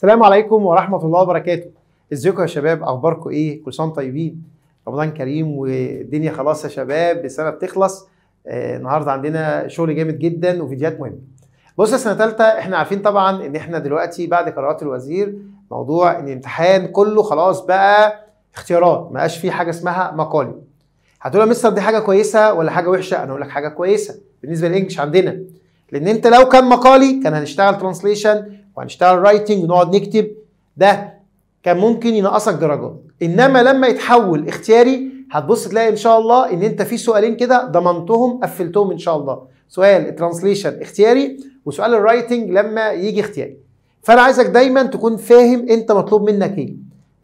السلام عليكم ورحمة الله وبركاته ازيكم يا شباب اخباركم ايه كل سنة طيبين رمضان كريم والدنيا خلاص يا شباب السنة بتخلص آه، النهاردة عندنا شغل جامد جدا وفيديوهات مهمة بص سنة تالتة احنا عارفين طبعا ان احنا دلوقتي بعد قرارات الوزير موضوع ان الامتحان كله خلاص بقى اختيارات ما بقاش فيه حاجة اسمها مقالي هتقول يا مستر دي حاجة كويسة ولا حاجة وحشة انا اقول لك حاجة كويسة بالنسبة للانجلش عندنا لان انت لو كان مقالي كان هنشتغل ترانسليشن وهنشتغل يعني رايتنج ونقعد نكتب ده كان ممكن ينقصك درجات انما لما يتحول اختياري هتبص تلاقي ان شاء الله ان انت في سؤالين كده ضمنتهم قفلتهم ان شاء الله سؤال الترانسليشن اختياري وسؤال الرايتنج لما يجي اختياري فانا عايزك دايما تكون فاهم انت مطلوب منك ايه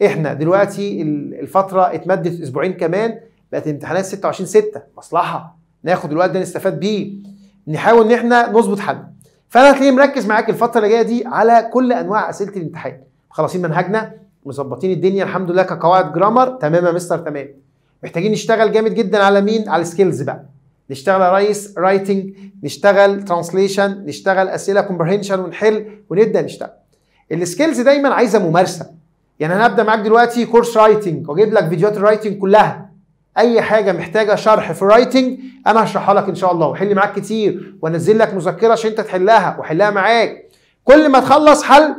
احنا دلوقتي الفتره اتمدت اسبوعين كمان بقت امتحانات 26 6 مصلحه ناخد الوقت ده نستفاد بيه نحاول ان احنا نظبط حد فانا هتلاقيه مركز معاك الفتره اللي جايه دي على كل انواع اسئله الامتحان مخلصين منهجنا مظبطين الدنيا الحمد لله كقواعد جرامر تمام يا مستر تمام محتاجين نشتغل جامد جدا على مين على السكيلز بقى نشتغل يا ريس رايتنج نشتغل ترانسليشن نشتغل اسئله كومبرهنشن ونحل ونبدا نشتغل السكيلز دايما عايزه ممارسه يعني انا هبدا معاك دلوقتي كورس رايتنج واجيب لك فيديوهات الرايتنج كلها اي حاجه محتاجه شرح في رايتنج انا هشرحها لك ان شاء الله وحل معاك كتير وانزل لك مذكره عشان انت تحلها واحلها معاك كل ما تخلص حل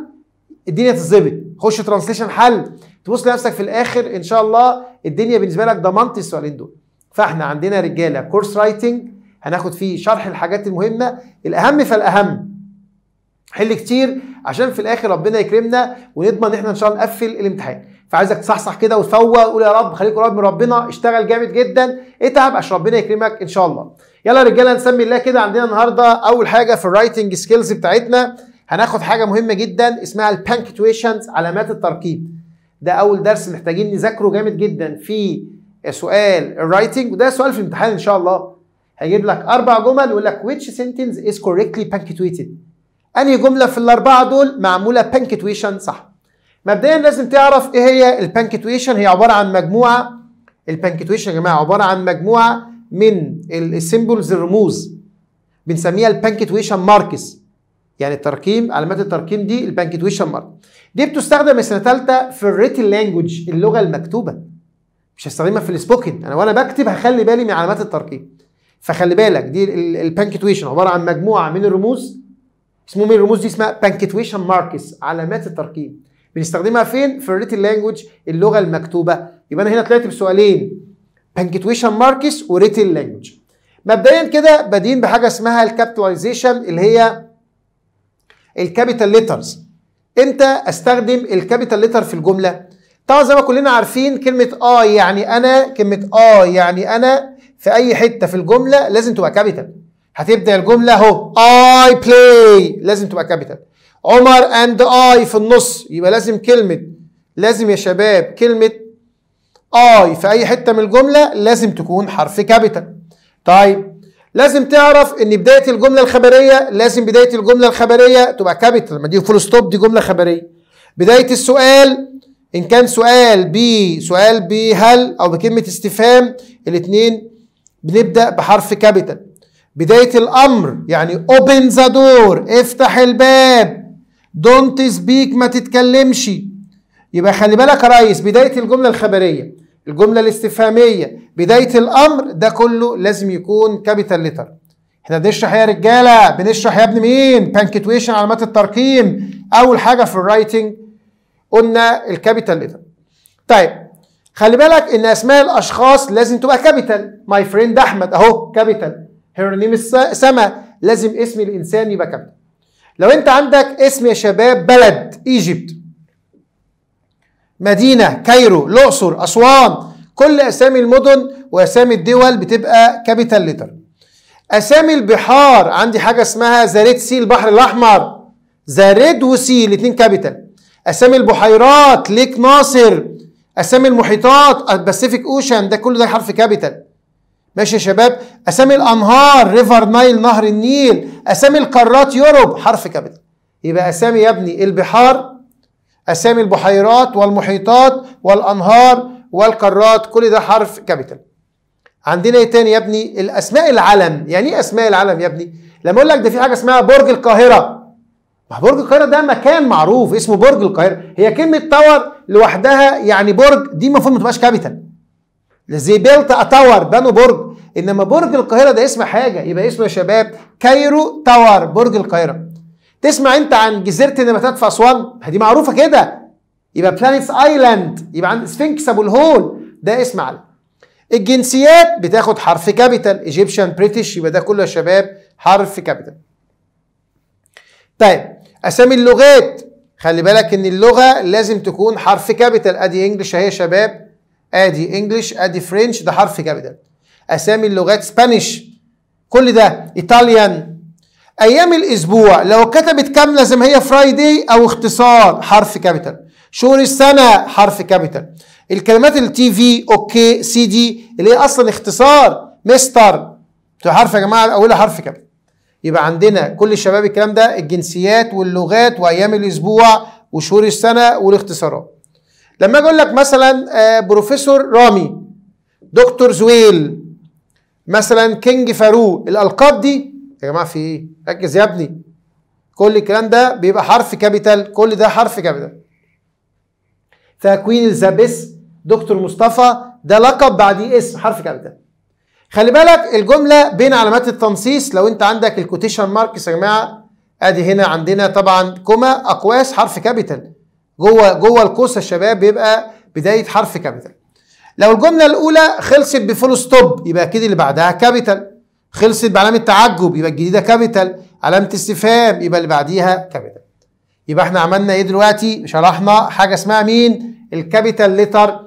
الدنيا تتظبط خش ترانسليشن حل تبص لنفسك في الاخر ان شاء الله الدنيا بالنسبه لك ضمنت السؤالين دول فاحنا عندنا رجاله كورس رايتنج هناخد فيه شرح الحاجات المهمه الاهم فالاهم حل كتير عشان في الاخر ربنا يكرمنا ونضمن ان احنا ان شاء الله نقفل الامتحان فعايزك تصحصح كده وتفوق وقول يا رب خليك قريب من ربنا اشتغل جامد جدا اتعب عشان ربنا يكرمك ان شاء الله يلا يا رجاله نسمي الله كده عندنا النهارده اول حاجه في الرايتنج سكيلز بتاعتنا هناخد حاجه مهمه جدا اسمها البانكتويشنز علامات التركيب ده اول درس محتاجين نذاكره جامد جدا في سؤال الرايتنج وده سؤال في الامتحان ان شاء الله هيجيب لك اربع جمل ويقول لك which sentence is correctly punctuated انهي جمله في الاربعه دول معموله punctuation صح مبدئيا لازم تعرف ايه هي البانكتويشن هي عباره عن مجموعه البانكتويشن يا جماعه عباره عن مجموعه من السيمبلز الرموز بنسميها البانكتويشن ماركس يعني الترقيم علامات الترقيم دي البانكتويشن مارك دي بتستخدم السنه ثالثه في الريتن لانجوج اللغه المكتوبه مش هستخدمها في السبوكن انا وانا بكتب هخلي بالي من علامات الترقيم فخلي بالك دي البانكتويشن عباره عن مجموعه من الرموز اسمهم الرموز دي اسمها بانكتويشن ماركس علامات الترقيم بنستخدمها فين في الريتن لانجوج اللغه المكتوبه يبقى انا هنا طلعت بسؤالين بانكتويشن ماركس وريتن لانجوج مبدئيا كده بادئين بحاجه اسمها الكابيتاليزيشن اللي هي الكابيتال ليترز امتى استخدم الكابيتال ليتر في الجمله طبعا زي ما كلنا عارفين كلمه اه يعني انا كلمه اه يعني انا في اي حته في الجمله لازم تبقى كابيتال هتبدا الجمله اهو اي بلاي لازم تبقى كابيتال عمر اند اي في النص يبقى لازم كلمه لازم يا شباب كلمه اي في اي حته من الجمله لازم تكون حرف كابيتال طيب لازم تعرف ان بدايه الجمله الخبريه لازم بدايه الجمله الخبريه تبقى كابيتال ما دي فول ستوب دي جمله خبريه بدايه السؤال ان كان سؤال ب سؤال ب هل او بكلمه استفهام الاثنين بنبدا بحرف كابيتال بدايه الامر يعني اوبن ذا دور افتح الباب دونت سبيك ما تتكلمش يبقى خلي بالك يا ريس بدايه الجمله الخبريه الجمله الاستفهاميه بدايه الامر ده كله لازم يكون كابيتال ليتر احنا بنشرح إيه يا رجاله بنشرح يا ابن مين بانكتويشن علامات الترقيم اول حاجه في الرايتنج قلنا الكابيتال ليتر طيب خلي بالك ان اسماء الاشخاص لازم تبقى كابيتال ماي فريند احمد اهو كابيتال نيم سما لازم اسم الانسان يبقى كابيتال لو انت عندك اسم يا شباب بلد ايجيبت مدينة كايرو الأقصر أسوان كل أسامي المدن وأسامي الدول بتبقى كابيتال لتر أسامي البحار عندي حاجة اسمها ذا ريد سي البحر الأحمر ذا وسي الاتنين كابيتال أسامي البحيرات ليك ناصر أسامي المحيطات الباسيفيك أوشن ده كله ده حرف كابيتال ماشي يا شباب اسامي الانهار ريفر نايل نهر النيل اسامي القارات يوروب حرف كابيتال يبقى اسامي يا ابني البحار اسامي البحيرات والمحيطات والانهار والقارات كل ده حرف كابيتال عندنا ايه تاني يا ابني الاسماء العلم يعني ايه اسماء العلم يا ابني لما اقول لك ده في حاجه اسمها برج القاهره ما برج القاهره ده مكان معروف اسمه برج القاهره هي كلمه تاور لوحدها يعني برج دي المفروض ما تبقاش كابيتال زي بيلت اتاور بنوا برج انما برج القاهره ده اسم حاجه يبقى اسمه يا شباب كايرو تاور برج القاهره تسمع انت عن جزيره النباتات في اسوان دي معروفه كده يبقى بلانيتس ايلاند يبقى عند سفنكس ابو الهول ده اسم علم الجنسيات بتاخد حرف كابيتال ايجيبشن بريتش يبقى ده كله يا شباب حرف كابيتال طيب اسامي اللغات خلي بالك ان اللغه لازم تكون حرف كابيتال ادي انجلش اهي يا شباب ادي انجلش ادي فرنش ده حرف كابيتال اسامي اللغات سبانيش كل ده ايطاليان ايام الاسبوع لو كتبت كامله زي ما هي فرايدي او اختصار حرف كابيتال شهور السنه حرف كابيتال الكلمات التي في اوكي سي دي اللي هي اصلا اختصار مستر حرف يا جماعه الاولها حرف كابيتال يبقى عندنا كل الشباب الكلام ده الجنسيات واللغات وايام الاسبوع وشهور السنه والاختصارات لما اجي اقول لك مثلا آه، بروفيسور رامي دكتور زويل مثلا كينج فاروق الالقاب دي يا جماعه في ايه ركز يا ابني كل الكلام ده بيبقى حرف كابيتال كل ده حرف كابيتال تكوين الزابس دكتور مصطفى ده لقب بعديه اسم حرف كابيتال خلي بالك الجمله بين علامات التنصيص لو انت عندك الكوتيشن ماركس يا جماعه ادي هنا عندنا طبعا كوما اقواس حرف كابيتال جوه جوه القوس يا شباب بيبقى بدايه حرف كابيتال لو الجملة الأولى خلصت بفول ستوب يبقى أكيد اللي بعدها كابيتال خلصت بعلامة تعجب يبقى الجديدة كابيتال علامة استفهام يبقى اللي بعديها كابيتال يبقى احنا عملنا ايه دلوقتي شرحنا حاجة اسمها مين الكابيتال ليتر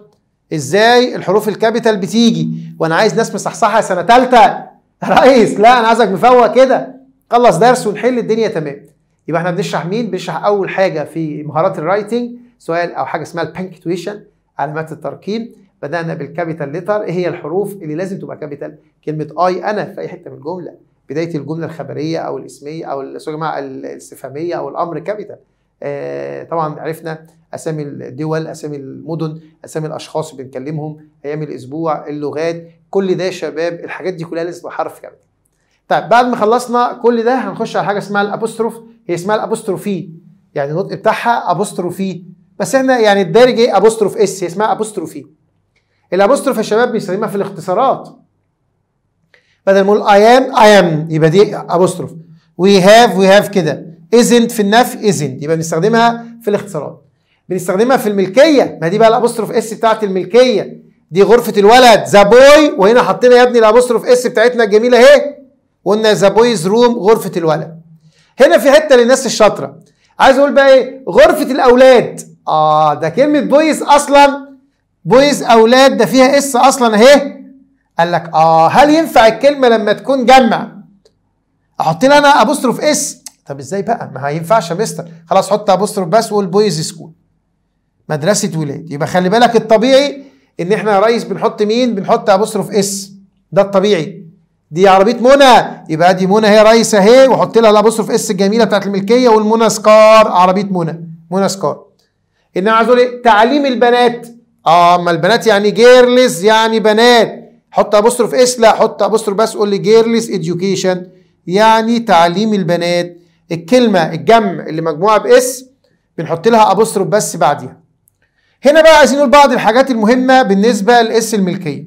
ازاي الحروف الكابيتال بتيجي وانا عايز ناس مصحصحة سنة تالتة يا ريس لا انا عايزك مفوق كده خلص درس ونحل الدنيا تمام يبقى احنا بنشرح مين بنشرح اول حاجة في مهارات الرايتنج سؤال او حاجة اسمها البنكتويشن علامات التركيب بدانا بالكابيتال ليتر ايه هي الحروف اللي لازم تبقى كابيتال كلمه اي انا في اي حته من الجمله بدايه الجمله الخبريه او الاسميه او سوري الاستفهاميه او الامر كابيتال آه طبعا عرفنا اسامي الدول اسامي المدن اسامي الاشخاص بنكلمهم ايام الاسبوع اللغات كل ده يا شباب الحاجات دي كلها لازم تبقى حرف كامل طيب بعد ما خلصنا كل ده هنخش على حاجه اسمها الابوستروف هي اسمها الابوستروفي يعني النطق بتاعها ابوستروفي بس احنا يعني الدارج ايه ابوستروف اس هي اسمها ابوستروفي الابوستروف يا شباب بيستخدمها في الاختصارات بدل ما نقول اي ام اي ام يبقى دي ابوستروف وي هاف وي هاف كده ازنت في النفي ازنت يبقى بنستخدمها في الاختصارات بنستخدمها في الملكيه ما دي بقى الابوستروف اس بتاعت الملكيه دي غرفه الولد ذا بوي وهنا حطينا يا ابني الابوستروف اس بتاعتنا الجميله اهي قلنا ذا بويز روم غرفه الولد هنا في حته للناس الشاطره عايز اقول بقى ايه غرفه الاولاد اه ده كلمه بويز اصلا بويز اولاد ده فيها اس اصلا اهي قال لك اه هل ينفع الكلمه لما تكون جمع احط لي انا ابوستروف اس طب ازاي بقى ما هينفعش يا مستر خلاص حط ابوستروف بس وقول بويز سكول مدرسه ولاد يبقى خلي بالك الطبيعي ان احنا يا ريس بنحط مين بنحط ابوستروف اس ده الطبيعي دي عربيه منى يبقى دي منى هي ريس اهي وحط لها الابوستروف اس الجميله بتاعت الملكيه والمنى سكار عربيه منى منى سكار انما عايز اقول إيه؟ تعليم البنات اه اما البنات يعني جيرلز يعني بنات حط ابوستروف اس لا حط ابوستروف بس قول لي جيرلز اديوكيشن يعني تعليم البنات الكلمه الجمع اللي مجموعه باس بنحط لها ابوستروف بس بعديها هنا بقى عايزين نقول بعض الحاجات المهمه بالنسبه لاس الملكيه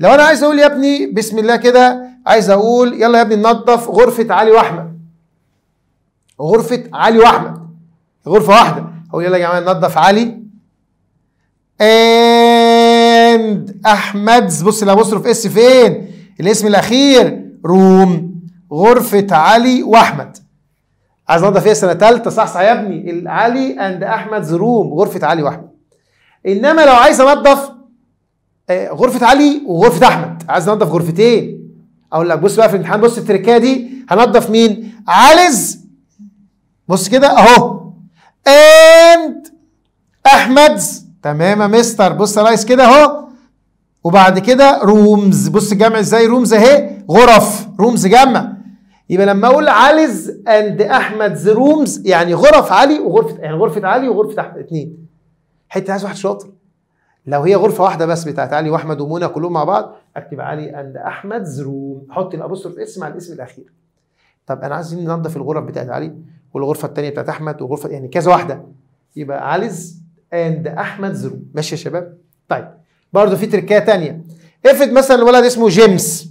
لو انا عايز اقول يا ابني بسم الله كده عايز اقول يلا يا ابني ننظف غرفه علي واحمد غرفه علي واحمد غرفه واحده اقول يلا يا جماعه ننظف علي اند احمدز بص اللي هبصرف اس فين الاسم الاخير روم غرفه علي واحمد عايز نقضى فيها سنه ثالثه صح صح يا ابني علي اند احمدز روم غرفه علي واحمد انما لو عايز انضف آه، غرفه علي وغرفه احمد عايز انضف غرفتين اقول لك بص بقى في الامتحان بص التركيه دي هنضف مين عالز بص كده اهو اند احمدز تمام يا مستر بص يا ريس كده اهو وبعد كده رومز بص جمع ازاي رومز اهي غرف رومز جمع يبقى لما اقول عليز اند احمد ذا رومز يعني غرف علي وغرفه يعني غرفه علي وغرفه احمد اثنين حته عايز واحد شاطر لو هي غرفه واحده بس بتاعت علي واحمد ومنى كلهم مع بعض اكتب علي اند احمد روم حط الابوستروف اس مع الاسم الاخير طب انا عايزين ننظف الغرف بتاعت علي والغرفه الثانيه بتاعت احمد وغرفه يعني كذا واحده يبقى عليز اند احمد زرو ماشي يا شباب طيب برضه في تركية ثانيه افرض مثلا ولد اسمه جيمس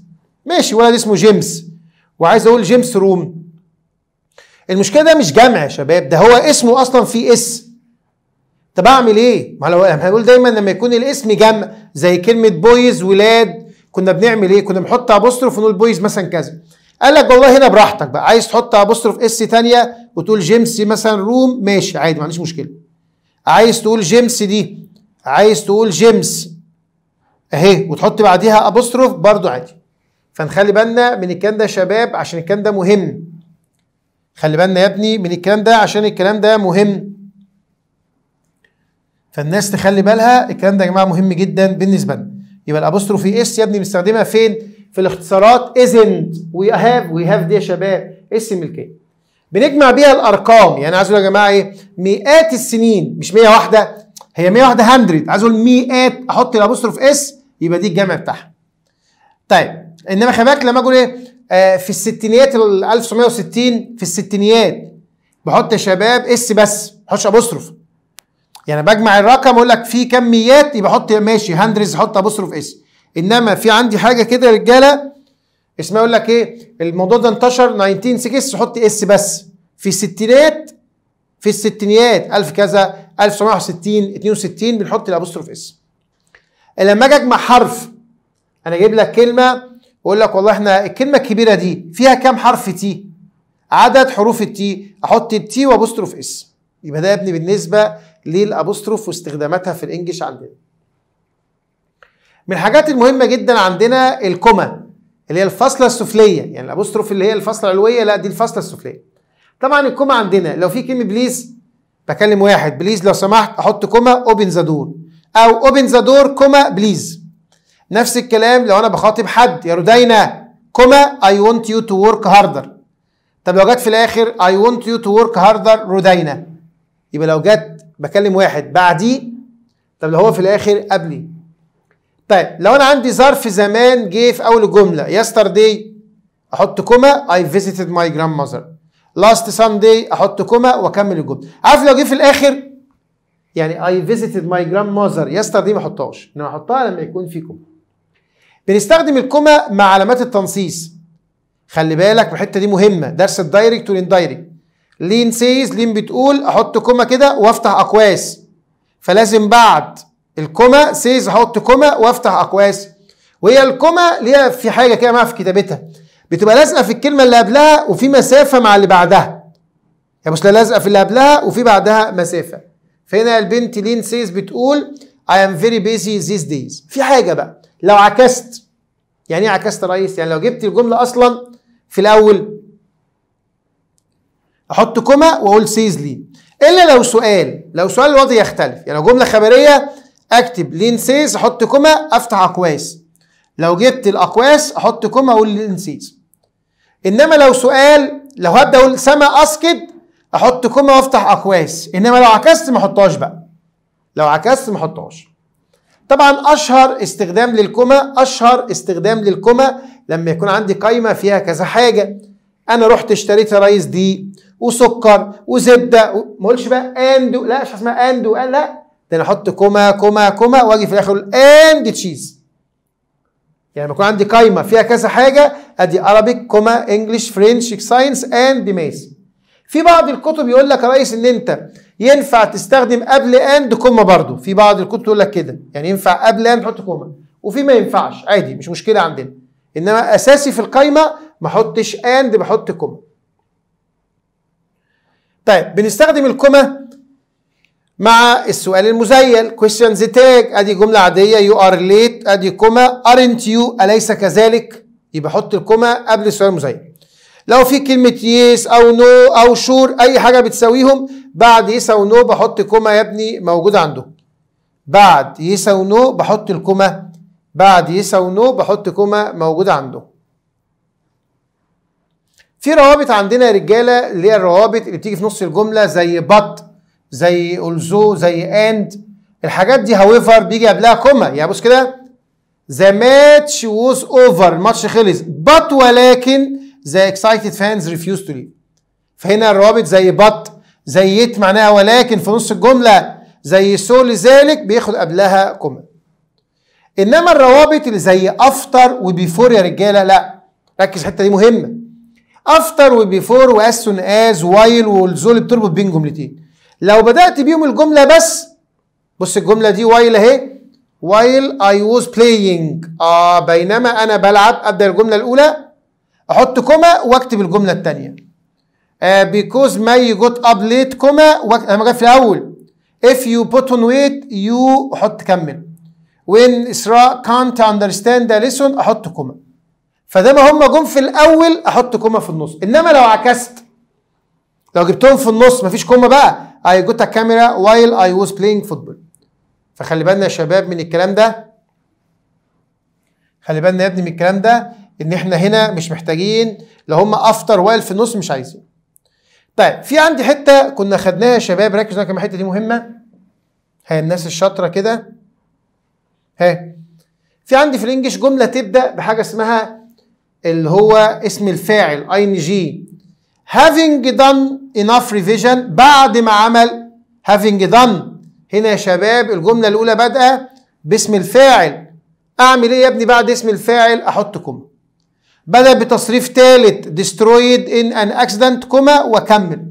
ماشي ولد اسمه جيمس وعايز اقول جيمس روم المشكله ده مش جمع يا شباب ده هو اسمه اصلا فيه اس طب اعمل ايه ما احنا بنقول دايما لما يكون الاسم جمع زي كلمه بويز ولاد كنا بنعمل ايه كنا بنحط ابوستروف ونقول بويز مثلا كذا قال لك والله هنا براحتك بقى عايز تحط ابوستروف اس ثانيه وتقول جيمس مثلا روم ماشي عادي ما عنديش مشكله عايز تقول جيمس دي عايز تقول جيمس اهي وتحط بعديها ابوستروف برضو عادي فنخلي بالنا من الكلام ده يا شباب عشان الكلام ده مهم خلي بالنا يا ابني من الكلام ده عشان الكلام ده مهم فالناس تخلي بالها الكلام ده يا جماعه مهم جدا بالنسبه لنا يبقى الابوستروفي اس يا ابني بنستخدمها فين في الاختصارات اذنت وي هاف وي هاف دي يا شباب اس الملكيه بنجمع بيها الارقام يعني عايز اقول يا جماعه ايه مئات السنين مش 100 واحده هي 100 واحده 100 عايز اقول مئات احط الابوستروف اس يبقى دي الجمع بتاعها طيب انما خلي بالك لما اقول ايه آه في الستينيات ال 1960 في الستينيات بحط يا شباب اس بس ما بحطش ابوستروف يعني بجمع الرقم اقول لك في كميات يبقى احط ماشي هندرز احط ابوستروف اس انما في عندي حاجه كده يا رجاله اسمها يقول لك ايه الموضوع ده انتشر 1960 حط اس بس في الستينات في الستينيات 1000 كذا 1960 62 بنحط الابوستروف اس لما اجي اجمع حرف انا اجيب لك كلمه واقول لك والله احنا الكلمه الكبيره دي فيها كام حرف تي عدد حروف التي احط التي وابوستروف اس يبقى ده يا ابني بالنسبه للابوستروف واستخداماتها في الانجليش عندنا من الحاجات المهمه جدا عندنا الكوما اللي هي الفاصله السفليه يعني الابوستروف اللي هي الفاصله العلويه لا دي الفاصله السفليه طبعا الكوما عندنا لو في كلمه بليز بكلم واحد بليز لو سمحت احط كوما اوبن ذا دور او اوبن ذا دور كوما بليز نفس الكلام لو انا بخاطب حد يا رودينا كوما اي ونت يو تو ورك هاردر طب لو جت في الاخر اي ونت يو تو ورك هاردر رودينا يبقى لو جت بكلم واحد بعديه طب لو هو في الاخر قبلي طيب لو انا عندي ظرف زمان جه في اول الجمله يسترداي احط كوما اي فيزيتد ماي جراند ماذر لاست سانداي احط كوما واكمل الجمله عارف لو جه في الاخر يعني اي فيزيتد ماي جراند ماذر يسترداي ما احطهاش انما احطها لما يكون في كوما بنستخدم الكوما مع علامات التنصيص خلي بالك الحته دي مهمه درس الدايركت والاندايركت لين سيز لين بتقول احط كوما كده وافتح اقواس فلازم بعد الكوما سيز احط كوما وافتح اقواس وهي الكوما ليها في حاجه كده معاها في كتابتها بتبقى لازقه في الكلمه اللي قبلها وفي مسافه مع اللي بعدها يا يعني مش لازقه في اللي قبلها وفي بعدها مسافه فهنا البنت لين سيز بتقول I am very busy these days في حاجه بقى لو عكست يعني ايه عكست يا ريس يعني لو جبت الجمله اصلا في الاول احط كوما واقول سيز لي الا لو سؤال لو سؤال الوضع يختلف يعني لو جمله خبريه اكتب لينسيز احط كوما افتح اقواس لو جبت الاقواس احط كوما اقول لينسيز انما لو سؤال لو هبدا اقول سما اسكت احط كوما وافتح اقواس انما لو عكست ما احطهاش بقى لو عكست ما احطهاش طبعا اشهر استخدام للكوما اشهر استخدام للكوما لما يكون عندي قايمه فيها كذا حاجه انا رحت اشتريت يا ريس دي وسكر وزبده ما اقولش بقى اندو لا مش اسمها اندو لا ده انا احط كوما كوما كوما واجي في الاخر اند تشيز يعني بكون عندي قايمه فيها كذا حاجه ادي عربيك كوما انجلش فرنش ساينس اند ماث في بعض الكتب يقول لك يا ريس ان انت ينفع تستخدم قبل اند كوما برضه في بعض الكتب تقول لك كده يعني ينفع قبل اند تحط كوما وفي ما ينفعش عادي مش مشكله عندنا انما اساسي في القايمه ما احطش اند بحط كوما طيب بنستخدم الكوما مع السؤال المزيل questions تاج ادي جمله عاديه يو ار ليت ادي كوما ارنت يو اليس كذلك يبقى حط الكوما قبل السؤال المزيل لو في كلمه يس او نو no او شور اي حاجه بتساويهم بعد يس او نو no بحط كوما يا ابني موجوده عنده بعد يس او نو no بحط الكوما بعد يس او نو بحط كوما موجوده عنده في روابط عندنا يا رجاله اللي هي الروابط اللي بتيجي في نص الجمله زي بط زي اولزو زي اند الحاجات دي هاويفر بيجي قبلها كوما يعني بص كده ذا ماتش ووز اوفر الماتش خلص بط ولكن ذا اكسايتد فانز ريفيوز تو ليف فهنا الروابط زي بط زي يت معناها ولكن في نص الجمله زي سو لذلك بياخد قبلها كوما انما الروابط اللي زي افتر وبيفور يا رجاله لا ركز الحته دي مهمه افتر وبيفور واسون از وايل والزول بتربط بين جملتين لو بدأت بيهم الجملة بس بص الجملة دي while اهي while I was playing آه بينما أنا بلعب أبدأ الجملة الأولى أحط كوما وأكتب الجملة الثانية آه because my got up late كوما انا أنا في الأول if you put on weight you أحط كمل when إسراء can't understand the lesson أحط كوما فده ما هم جم في الأول أحط كوما في النص إنما لو عكست لو جبتهم في النص مفيش كومه بقى اي جوت كاميرا وايل اي واز بلاينج فوتبول فخلي بالنا يا شباب من الكلام ده خلي بالنا يا ابني من الكلام ده ان احنا هنا مش محتاجين لو هم افتر وايل في النص مش عايزين طيب في عندي حته كنا خدناها يا شباب ركزوا كمان الحته دي مهمه هي الناس الشاطره كده ها في عندي في الانجليش جمله تبدا بحاجه اسمها اللي هو اسم الفاعل ان جي having done enough revision بعد ما عمل having done هنا يا شباب الجملة الأولى بادئة باسم الفاعل أعمل إيه يا ابني بعد اسم الفاعل أحط كوما بدأ بتصريف ثالث destroyed in an accident كوما وكمل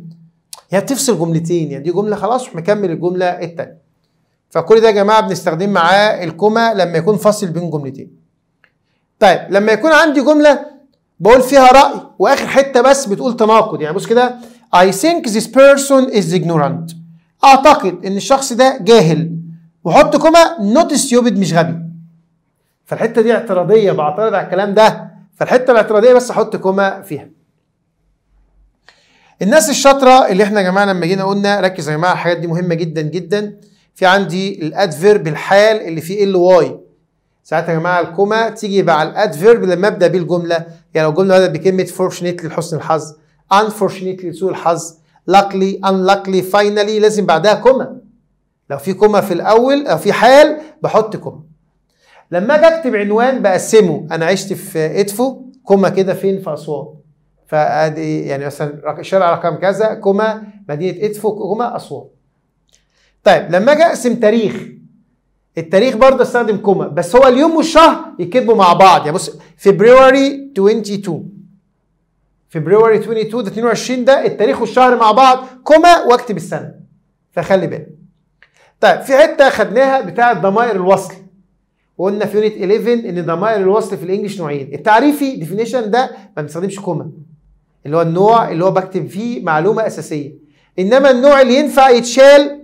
هي بتفصل جملتين يعني دي جملة خلاص مكمل الجملة الثانيه فكل ده يا جماعة بنستخدم معاه الكوما لما يكون فاصل بين جملتين طيب لما يكون عندي جملة بقول فيها رأي وآخر حتة بس بتقول تناقض يعني بص كده I think this person is ignorant اعتقد ان الشخص ده جاهل وحط كومة not stupid مش غبي فالحته دي اعتراضيه بعترض على الكلام ده فالحته الاعتراضيه بس احط كومة فيها الناس الشاطره اللي احنا يا جماعه لما جينا قلنا ركز يا جماعه الحاجات دي مهمه جدا جدا في عندي الادفيرب الحال اللي فيه ال واي ساعتها يا جماعه الكومة تيجي بقى على الادفيرب لما ابدا بيه الجمله يعني لو الجمله بدات بكلمه fortunately لحسن الحظ unfortunately لسوء الحظ luckily unluckily finally لازم بعدها كوما لو في كوما في الاول او في حال بحط كوما لما اجي اكتب عنوان بقسمه انا عشت في ادفو كوما كده فين في اسوان فادي يعني مثلا الشارع رقم كذا كوما مدينه ادفو كوما اسوان طيب لما اجي اقسم تاريخ التاريخ برضه استخدم كوما بس هو اليوم والشهر يكتبوا مع بعض يعني بص فبراير 22 فبراير 22 ده 22 ده التاريخ والشهر مع بعض كوما واكتب السنه فخلي بالك طيب في حته خدناها بتاعه ضمائر الوصل وقلنا في يونت 11 ان ضمائر الوصل في الانجليش نوعين التعريفي ديفينيشن ده ما بنستخدمش كوما اللي هو النوع اللي هو بكتب فيه معلومه اساسيه انما النوع اللي ينفع يتشال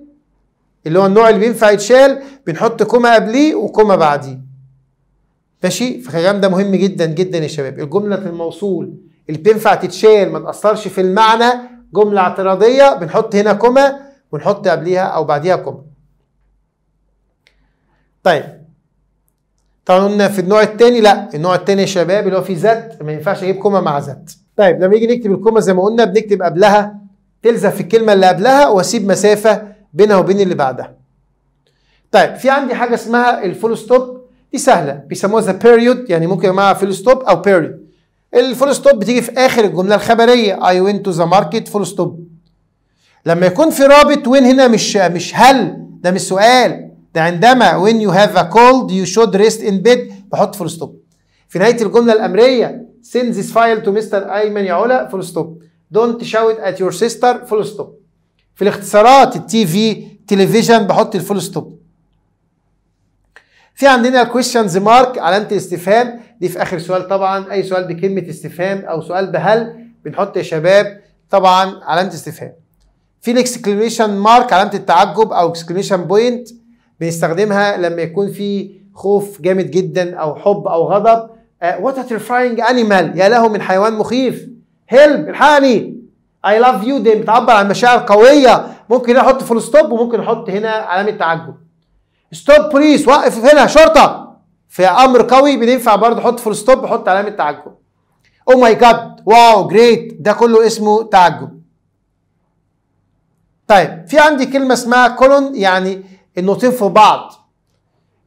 اللي هو النوع اللي بينفع يتشال بنحط كوما قبليه وكوما بعديه ماشي فالكلام ده مهم جدا جدا يا شباب الجمله الموصول اللي بتنفع تتشال ما تاثرش في المعنى جمله اعتراضيه بنحط هنا كوما ونحط قبليها او بعديها كوما طيب طبعا قلنا في النوع الثاني لا النوع الثاني يا شباب اللي هو في ذات ما ينفعش اجيب كوما مع ذات طيب لما يجي نكتب الكوما زي ما قلنا بنكتب قبلها تلزق في الكلمه اللي قبلها واسيب مسافه بينها وبين اللي بعدها طيب في عندي حاجه اسمها الفول ستوب دي سهله بيسموها ذا بيريود يعني ممكن يا جماعه فول ستوب او بيريود الفول ستوب بتيجي في اخر الجمله الخبريه اي went تو ذا ماركت فول ستوب لما يكون في رابط وين هنا مش مش هل ده مش سؤال ده عندما when you have a cold you should rest in bed بحط فول ستوب في نهايه الجمله الامريه send this file to Mr. ايمن يا علا فول ستوب don't shout at your sister فول ستوب في الاختصارات التي في تلفزيون بحط الفول ستوب في عندنا كويشنز مارك علامه الاستفهام دي في اخر سؤال طبعا اي سؤال بكلمه استفهام او سؤال بهل بنحط يا شباب طبعا علامه استفهام في الاكسكليميشن مارك علامه التعجب او اكسكليميشن بوينت بنستخدمها لما يكون في خوف جامد جدا او حب او غضب وات ا ترفاينج انيمال يا له من حيوان مخيف هيلب الحقني اي لاف يو دي بتعبر عن مشاعر قويه ممكن احط فول ستوب وممكن احط هنا علامه تعجب ستوب بوليس وقف هنا شرطه في امر قوي بننفع برضه حط فول ستوب حط علامه تعجب او ماي جاد واو جريت ده كله اسمه تعجب طيب في عندي كلمه اسمها كولون يعني النقطتين في بعض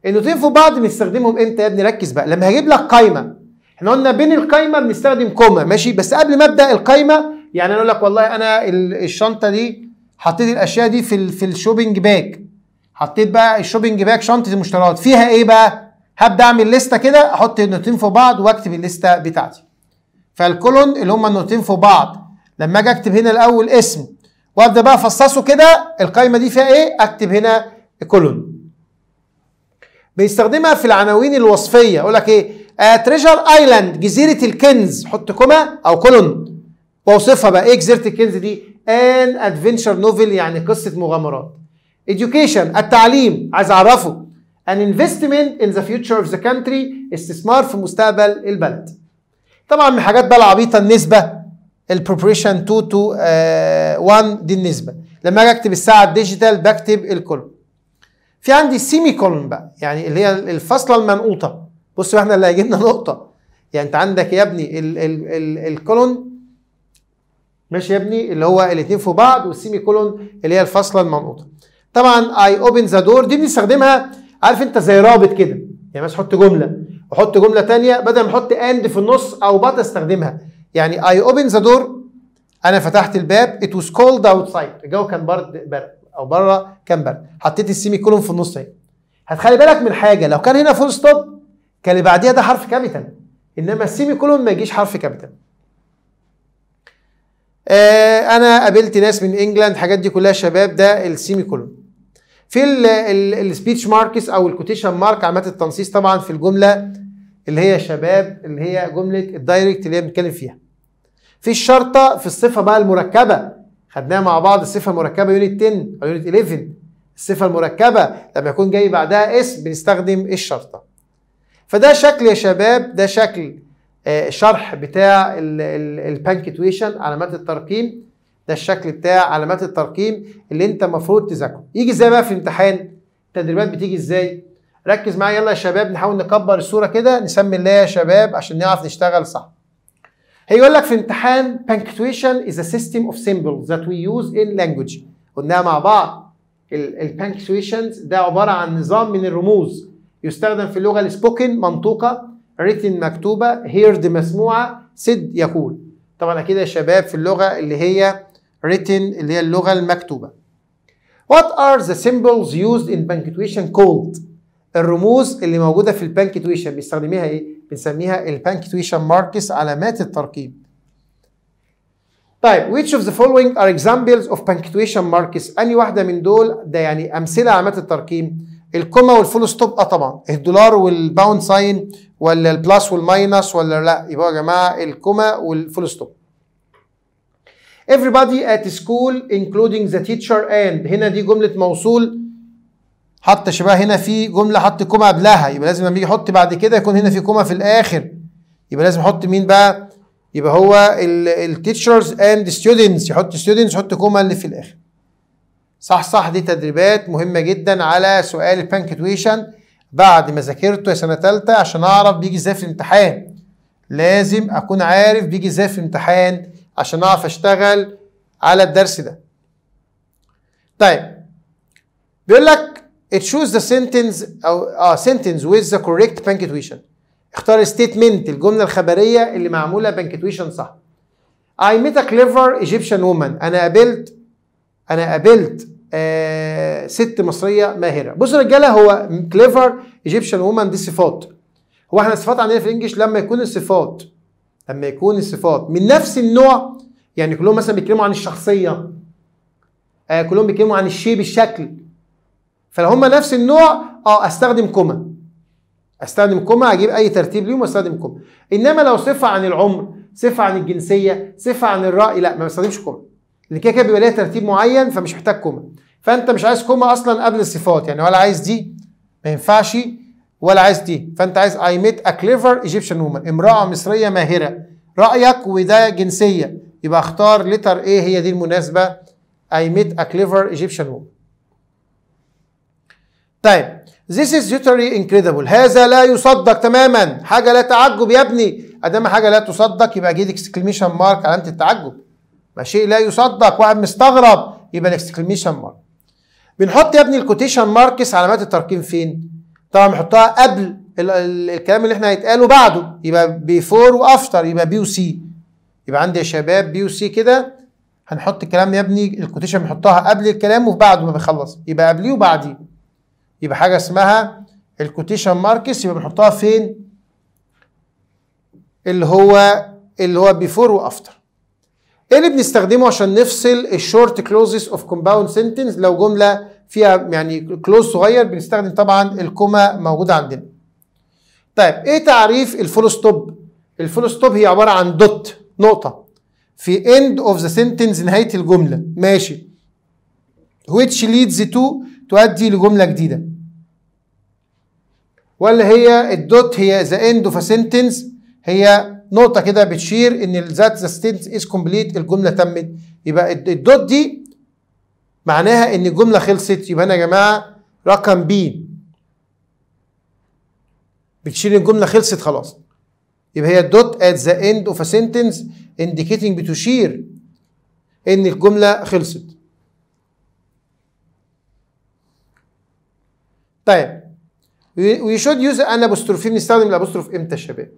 النقطتين في بعض بنستخدمهم امتى يا ابني ركز بقى لما هجيب لك قايمه احنا قلنا بين القايمه بنستخدم كوما ماشي بس قبل ما ابدا القايمه يعني انا اقول لك والله انا الشنطه دي حطيت الاشياء دي في في الشوبينج باج حطيت بقى الشوبينج باج شنطه المشتريات فيها ايه بقى هبدا اعمل لسته كده احط النوتين في بعض واكتب اللسته بتاعتي فالكولون اللي هم النوتين في بعض لما اجي اكتب هنا الاول اسم وابدا بقى افصصه كده القايمه دي فيها ايه اكتب هنا كولون بيستخدمها في العناوين الوصفيه اقول لك ايه تريجر آه، ايلاند جزيره الكنز حط كوما او كولون واوصفها بقى ايه جزيره الكنز دي ان ادفنتشر نوفل يعني قصه مغامرات education التعليم عايز اعرفه an investment in the future of the country استثمار في مستقبل البلد طبعا من حاجات بقى العبيطه النسبه البروبريشن 2 تو 1 دي النسبه لما اجي اكتب الساعه الديجيتال بكتب الكولوم في عندي السيمي كولوم بقى يعني اللي هي الفاصله المنقوطه بصوا احنا اللي هيجي لنا نقطه يعني انت عندك يا ابني ال ال ال الكولون ماشي يا ابني اللي هو الاثنين في بعض والسيمي كولون اللي هي الفاصله المنقوطه طبعا اي اوبن ذا دور دي بنستخدمها عارف انت زي رابط كده يعني مثلا حط جمله وحط جمله ثانيه بدل ما احط اند في النص او بات استخدمها يعني اي اوبن ذا دور انا فتحت الباب ات واز كولد اوت سايد الجو كان برد برد او بره كان برد حطيت السيمي كولون في النص اهي هتخلي بالك من حاجه لو كان هنا فول ستوب كان اللي بعديها ده حرف كابيتال انما السيمي كولون ما يجيش حرف كابيتال آه انا قابلت ناس من انجلاند الحاجات دي كلها شباب ده السيمي كولون في السبيتش ماركس او الكوتيشن مارك علامات التنصيص طبعا في الجمله اللي هي شباب اللي هي جمله الدايركت اللي هي بنتكلم فيها في الشرطه في الصفه بقى المركبه خدناها مع بعض الصفه المركبه يونت 10 او يونت 11 الصفه المركبه لما يكون جاي بعدها اسم بنستخدم الشرطه فده شكل يا شباب ده شكل آه، شرح بتاع البانكتويشن علامات الترقيم ده الشكل بتاع علامات الترقيم اللي انت المفروض تذاكره يجي ازاي بقى في الامتحان التدريبات بتيجي ازاي ركز معايا يلا يا شباب نحاول نكبر الصوره كده نسمي الله يا شباب عشان نعرف نشتغل صح هيقول لك في امتحان punctuation is a system of symbols that we use in language قلناها مع بعض البانكتويشن ده عباره عن نظام من الرموز يستخدم في اللغه السبوكن منطوقه written مكتوبه heard مسموعه said يقول طبعا كده يا شباب في اللغه اللي هي written اللي هي اللغة المكتوبة What are the symbols used in punctuation called الرموز اللي موجودة في البنكتويشن بيستخدميها ايه؟ بنسميها البنكتويشن ماركس علامات الترقيم طيب which of the following are examples of punctuation marks أني واحدة من دول ده يعني أمثلة علامات الترقيم الكومه والفول ستوب اه طبعا الدولار والباوند ساين ولا البلس والماينس ولا لا يبقى يا جماعه الكومه والفول ستوب everybody at school including the teacher and هنا دي جملة موصول حط شباب هنا في جملة حط كوما قبلها يبقى لازم لما يجي يحط بعد كده يكون هنا في كوما في الآخر يبقى لازم يحط مين بقى يبقى هو التيتشرز اند ستودنتس يحط ستودنتس يحط كوما اللي في الآخر صح صح دي تدريبات مهمة جدا على سؤال البانكتويشن بعد ما ذاكرته يا سنة تالتة عشان أعرف بيجي إزاي في الامتحان لازم أكون عارف بيجي إزاي في الامتحان عشان اعرف اشتغل على الدرس ده طيب بيقول لك تشوز ذا سنتنس او اه سنتنس ويز ذا كوريكت بانكتويشن اختار الستيتمنت الجمله الخبريه اللي معموله بانكتويشن صح I met a clever Egyptian woman انا قابلت انا قابلت آه ست مصريه ماهره بصوا يا رجاله هو clever Egyptian woman دي صفات هو احنا الصفات عندنا في الانجليش لما يكون الصفات لما يكون الصفات من نفس النوع يعني كلهم مثلا بيتكلموا عن الشخصيه آه كلهم بيتكلموا عن الشيب الشكل فلو هم نفس النوع اه استخدم كوما استخدم كوما اجيب اي ترتيب ليهم واستخدم كوما انما لو صفه عن العمر صفه عن الجنسيه صفه عن الراي لا ما بستخدمش كوما لان كده كده بيبقى ليها ترتيب معين فمش محتاج كوما فانت مش عايز كوما اصلا قبل الصفات يعني ولا عايز دي ما ينفعش ولا عايز دي فانت عايز اي ميت ا كليفر ايجيبشن وومن امراه مصريه ماهره رايك وده جنسيه يبقى اختار لتر ايه هي دي المناسبه اي ميت ا كليفر ايجيبشن وومن طيب This is utterly incredible هذا لا يصدق تماما حاجة لا تعجب يا ابني أدام حاجة لا تصدق يبقى جيد exclamation mark علامة التعجب ما شيء لا يصدق واحد مستغرب يبقى الاكسكليميشن مارك بنحط يا ابني الكوتيشن ماركس علامات الترقيم فين؟ طبعا بحطها قبل الكلام اللي احنا هيتقاله بعده يبقى بيفور وافتر يبقى بي وسي يبقى عندي يا شباب بي وسي كده هنحط الكلام يا ابني الكوتيشن بنحطها قبل الكلام وبعده ما بيخلص يبقى قبليه وبعديه يبقى حاجه اسمها الكوتيشن ماركس يبقى بنحطها فين اللي هو اللي هو بيفور وافتر ايه اللي بنستخدمه عشان نفصل الشورت كلوزز اوف كومباوند سنتنس لو جمله فيها يعني كلوز صغير بنستخدم طبعا الكوما موجوده عندنا طيب ايه تعريف الفول ستوب الفول ستوب هي عباره عن دوت نقطه في اند اوف ذا سنتنس نهايه الجمله ماشي which leads to تؤدي لجمله جديده ولا هي الدوت هي ذا اند اوف سنتنس هي نقطه كده بتشير ان ذات ذا سنتنس از كومبليت الجمله تمت يبقى الدوت دي معناها ان الجمله خلصت يبقى انا يا جماعه رقم بي بتشيل الجمله خلصت خلاص يبقى هي الدوت ات ذا اند اوف ا سنتنس indicating بتشير ان الجمله خلصت طيب وي شود يوز ان ابوستروفي بنستخدم الابوستروف امتى يا شباب؟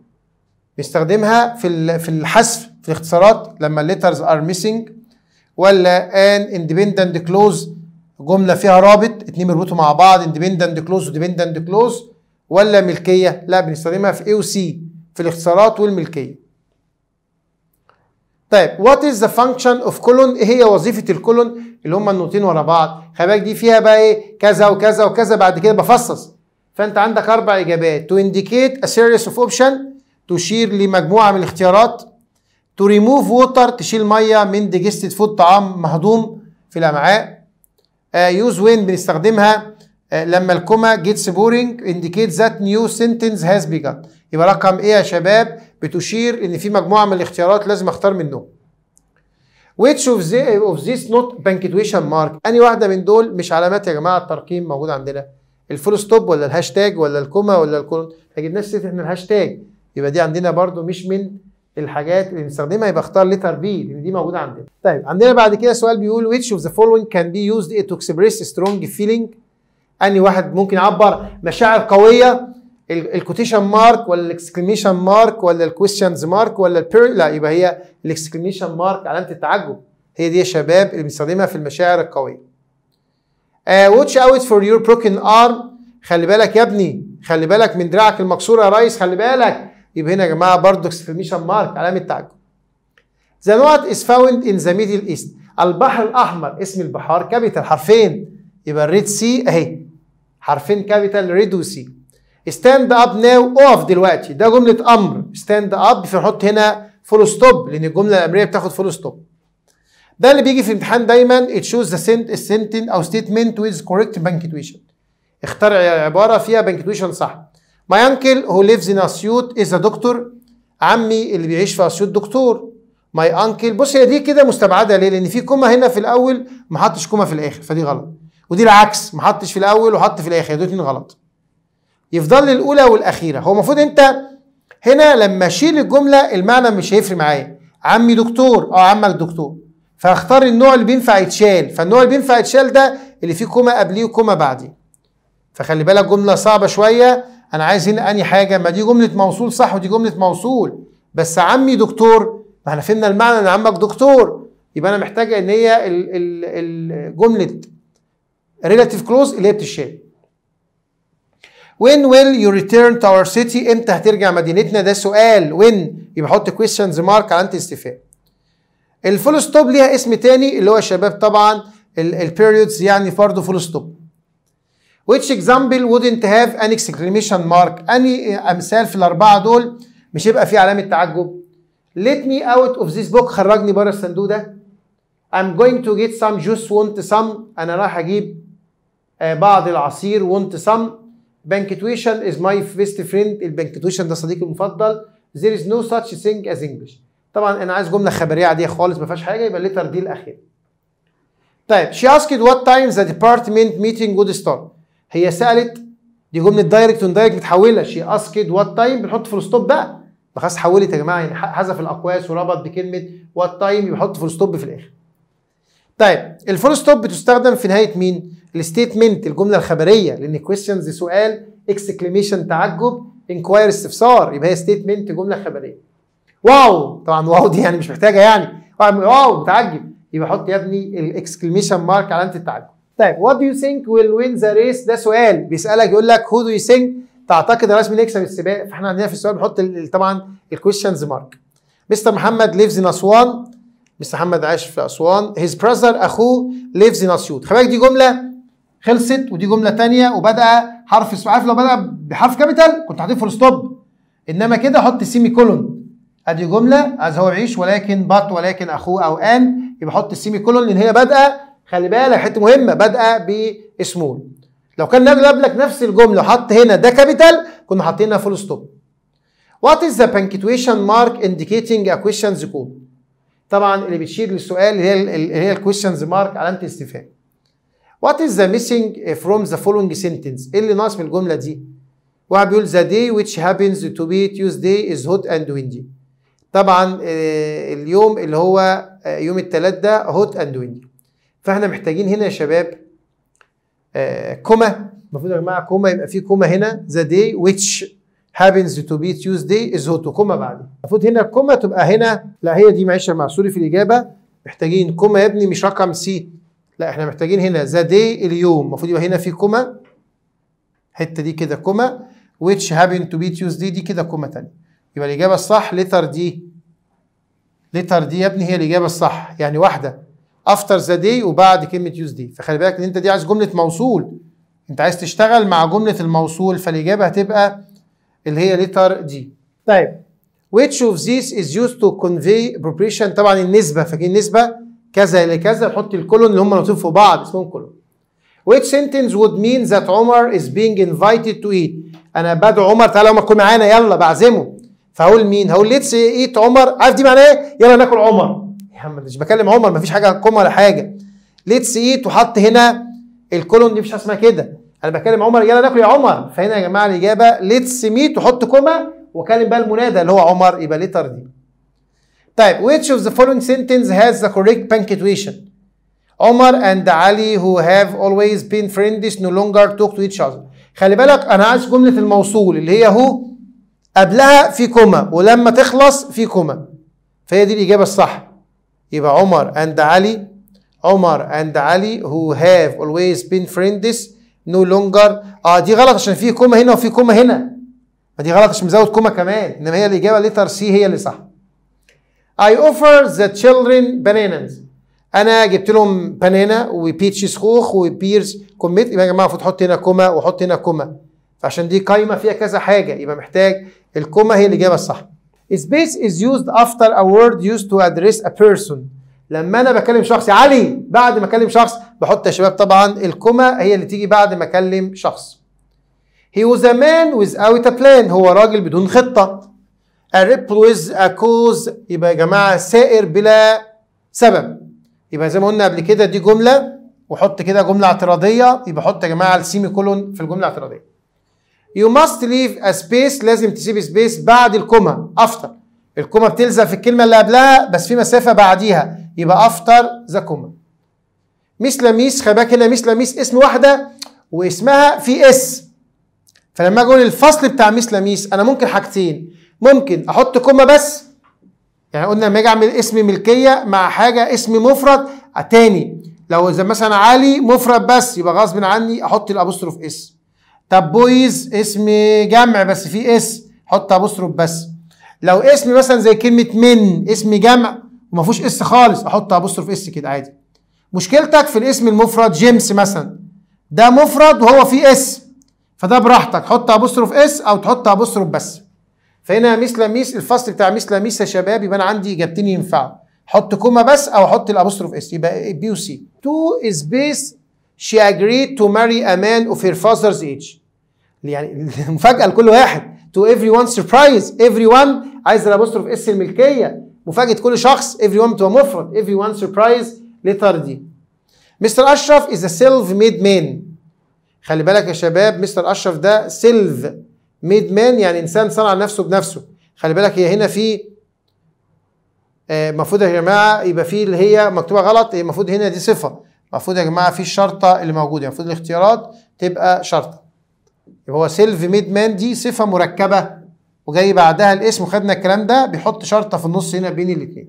بنستخدمها في في الحذف في الاختصارات لما الليترز ار ميسنج ولا ان اندبندنت كلوز جمله فيها رابط اتنين بيربطوا مع بعض اندبندنت كلوز وديبندنت كلوز ولا ملكيه لا بنستخدمها في اي وسي في الاختصارات والملكيه طيب وات از ذا فانكشن اوف كولون ايه هي وظيفه الكولون اللي هم النقطتين ورا بعض خلي بالك دي فيها بقى ايه كذا وكذا وكذا بعد كده بفصص فانت عندك اربع اجابات تو انديكيت ا سيريس اوف اوبشن تشير لمجموعه من الاختيارات to remove water تشيل ميه من digested food طعام مهضوم في الامعاء use when بنستخدمها uh, لما الكوما gets boring انديكيت ذات نيو سنتنس هاز بيجن يبقى رقم ايه يا شباب بتشير ان في مجموعه من الاختيارات لازم اختار منهم which of, the, of these not punctuation mark اني واحده من دول مش علامات يا جماعه الترقيم موجود عندنا الفول ستوب ولا الهاشتاج ولا الكوما ولا الكولون ما جبناش احنا الهاشتاج يبقى دي عندنا برضو مش من الحاجات اللي بنستخدمها يبقى اختار لتر بي لان دي موجوده عندنا. طيب عندنا بعد كده سؤال بيقول which of the following can be used to express strong feeling؟ انهي واحد ممكن يعبر مشاعر قويه الكوتيشن مارك ولا الاكسكليميشن مارك ولا الكويشنز مارك ولا البير لا يبقى هي الاكسكليميشن مارك علامه التعجب هي دي يا شباب اللي بنستخدمها في المشاعر القويه. واتش اوت فور يور بروكن ارم خلي بالك يا ابني خلي بالك من دراعك المكسور يا ريس خلي بالك يبقى هنا يا جماعه برضو اكسكليميشن مارك علامه تعجب The north is found in the middle east البحر الاحمر اسم البحار كابيتال حرفين يبقى الريد سي اهي حرفين كابيتال ريد وسي ستاند اب ناو اوف دلوقتي ده جمله امر ستاند اب فنحط هنا فول ستوب لان الجمله الامريه بتاخد فول ستوب ده اللي بيجي في الامتحان دايما تشوز ذا سنت السنتن او ستيتمنت ويز كوريكت بانكتويشن اختار عباره فيها بانكتويشن صح My uncle who lives in Asyut is a doctor عمي اللي بيعيش في أسيوط دكتور My uncle بص هي دي كده مستبعدة ليه؟ لأن في كومة هنا في الأول ما حطش كومة في الآخر فدي غلط ودي العكس ما حطش في الأول وحط في الآخر دول اتنين غلط يفضل لي الأولى والأخيرة هو المفروض أنت هنا لما أشيل الجملة المعنى مش هيفرق معايا عمي دكتور أه عمك دكتور فهختار النوع اللي بينفع يتشال فالنوع اللي بينفع يتشال ده اللي فيه كومة قبليه وكومة بعديه فخلي بالك جملة صعبة شوية انا عايز هنا اني حاجه ما دي جمله موصول صح ودي جمله موصول بس عمي دكتور ما احنا فهمنا المعنى ان عمك دكتور يبقى انا محتاجه ان هي جمله ريلاتيف كلوز اللي هي بتشال when will you return to our city امتى هترجع مدينتنا ده سؤال when يبقى حط questions mark علامه استفهام الفول ستوب ليها اسم تاني اللي هو شباب طبعا البيريودز يعني فرض فول ستوب which example wouldn't have an exclamation mark أني أمثال في الأربعة دول مش هيبقى فيه علامة تعجب let me out of this book خرجني بره الصندوق ده I'm going to get some juice want some أنا رايح أجيب بعض العصير want some Bank tuition is my best friend tuition ده صديقي المفضل there is no such thing as English طبعا أنا عايز جملة خبرية عادية خالص ما فيهاش حاجة يبقى الليتر دي الأخير. طيب she asked what time the department meeting would start هي سالت دي جمله دايركت اون دايركت بتحولها شي اسكيد وات تايم بنحط فول ستوب بقى ما خلاص حولت يا جماعه يعني حذف الاقواس وربط بكلمه وات تايم يبقى حط فول ستوب في الاخر طيب الفول ستوب بتستخدم في نهايه مين الستيتمنت الجمله الخبريه لان كويستشنز سؤال اكسكليميشن تعجب انكواير استفسار يبقى هي ستيتمنت جمله خبريه واو طبعا واو دي يعني مش محتاجه يعني واو متعجب يبقى حط يا ابني الاكسكليميشن مارك علامه التعجب طيب وات دو يو ثينك ويل وين ذا ريس ده سؤال بيسالك يقول لك هو دو يو ثينك تعتقد الرسم اللي يكسب السباق فاحنا عندنا في السؤال بنحط طبعا الكويشنز مارك مستر محمد ليفز ان اسوان مستر محمد عايش في اسوان هيز براذر اخوه ليفز ان اسيوط خلي بالك دي جمله خلصت ودي جمله ثانيه وبدأ حرف عارف لو بدأ بحرف كابيتال كنت حاطط فول ستوب انما كده حط سيمي كولون ادي جمله از هو يعيش ولكن بط ولكن اخوه او ان يبقى حط السيمي كولون لان هي بادئه خلي بالك حته مهمه بادئه بسمول لو كان جاب لك نفس الجمله وحط هنا ده كابيتال كنا حاطين فول ستوب وات از ذا بانكتويشن مارك انديكيتنج ا كويشنز كود طبعا اللي بتشير للسؤال اللي هي اللي هي الكويشنز مارك علامه استفهام وات از ذا ميسنج فروم ذا فولوينج سنتنس ايه اللي ناقص من الجمله دي واحد بيقول ذا داي which happens to be Tuesday از هوت اند ويندي طبعا آه، اليوم اللي هو آه، يوم الثلاث ده هوت اند ويندي فاحنا محتاجين هنا يا شباب آه، كوما المفروض يا جماعه كوما يبقى في كوما هنا ذا داي ويتش هابنز تو بي تيوزداي از هوتو كوما بعد المفروض هنا الكوما تبقى هنا لا هي دي معلش يا سوري في الاجابه محتاجين كوما يا ابني مش رقم سي لا احنا محتاجين هنا ذا داي اليوم المفروض يبقى هنا في كوما الحته دي كده كوما ويتش هابن تو بي تيوزداي دي كده كوما ثانيه يبقى الاجابه الصح لتر دي لتر دي يا ابني هي الاجابه الصح يعني واحده افتر ذا دي وبعد كلمه يوز دي فخلي بالك ان انت دي عايز جمله موصول انت عايز تشتغل مع جمله الموصول فالاجابه هتبقى اللي هي ليتر دي طيب which of these is used to convey preparation طبعا النسبه فاكرين النسبه كذا لكذا نحط الكولون اللي هم ناطين في بعض اسمهم كولون which sentence would mean that عمر is being invited to eat انا بدعو عمر تعالى عمر كل معانا يلا بعزمه فهقول مين هقول let's eat عمر عارف دي معناه إيه؟ يلا ناكل عمر يا عم مش بكلم عمر مفيش حاجه هتقوم ولا حاجه ليتس ايت وحط هنا الكولون دي مش اسمها كده انا بكلم عمر يلا ناكل يا عمر فهنا يا جماعه الاجابه ليتس ميت وحط كوما وكلم بقى المنادى اللي هو عمر يبقى ليتر دي طيب which of the following sentence has the correct punctuation عمر and علي who have always been friends no longer talk to each other خلي بالك انا عايز جمله الموصول اللي هي هو قبلها في كوما ولما تخلص في كوما فهي دي الاجابه الصح يبقى عمر and علي عمر and علي who have always been friends no longer اه دي غلط عشان في كومة هنا وفي كومة هنا ما دي غلط عشان مزود كومة كمان انما هي الإجابة ليتر سي هي اللي صح I offer the children bananas انا جبت لهم بانانا وبيتشز خوخ وبيرز كوميت يبقى يا جماعه المفروض تحط هنا كوما وحط هنا كوما عشان دي قايمه فيها كذا حاجه يبقى محتاج الكوما هي الاجابه الصح Space is used after a word used to address a person. لما انا بكلم شخص علي بعد ما اكلم شخص بحط يا شباب طبعا الكوما هي اللي تيجي بعد ما اكلم شخص. He was a man without a plan هو راجل بدون خطة. A ripple with a cause يبقى يا جماعة سائر بلا سبب. يبقى زي ما قلنا قبل كده دي جملة وحط كده جملة اعتراضية يبقى حط يا جماعة السيمي كولون في الجملة الاعتراضية. يو ماست ليف ا سبيس لازم تسيب سبيس بعد الكومه افتر الكومه بتلزق في الكلمه اللي قبلها بس في مسافه بعديها يبقى افتر ذا كوما ميس لميس خلي بالك هنا ميس لميس اسم واحده واسمها في اس فلما اجي اقول الفصل بتاع ميس لميس انا ممكن حاجتين ممكن احط كومه بس يعني قلنا لما اجي اعمل اسم ملكيه مع حاجه اسم مفرد تاني لو اذا مثلا علي مفرد بس يبقى غصب عني احط الابوستروف اس طب بويز اسم جمع بس فيه اس حط ابوستروف بس لو اسم مثلا زي كلمه من اسم جمع وما فيهوش اس خالص احط ابوستروف اس كده عادي مشكلتك في الاسم المفرد جيمس مثلا ده مفرد وهو فيه اس فده براحتك حط ابوستروف اس او تحط ابوستروف بس فهنا ميس لميس الفصل بتاع ميس لميس يا شباب يبقى انا عندي اجابتين ينفعوا حط كوما بس او احط الابوستروف اس يبقى بي وسي تو سبيس she agreed to marry a man of her father's age يعني مفاجأة لكل واحد to everyone surprise everyone عايز في اس الملكية مفاجأة كل شخص everyone بتبقى مفرد everyone surprise letter دي مستر أشرف is a self-made man خلي بالك يا شباب مستر أشرف ده self made man يعني إنسان صنع نفسه بنفسه خلي بالك هي هنا في المفروض آه، يا جماعه يبقى في اللي هي مكتوبه غلط المفروض هنا دي صفه المفروض يا جماعه في الشرطه اللي موجوده يعني المفروض الاختيارات تبقى شرطه يبقى هو سيلف ميد مان دي صفه مركبه وجاي بعدها الاسم وخدنا الكلام ده بيحط شرطه في النص هنا بين الاثنين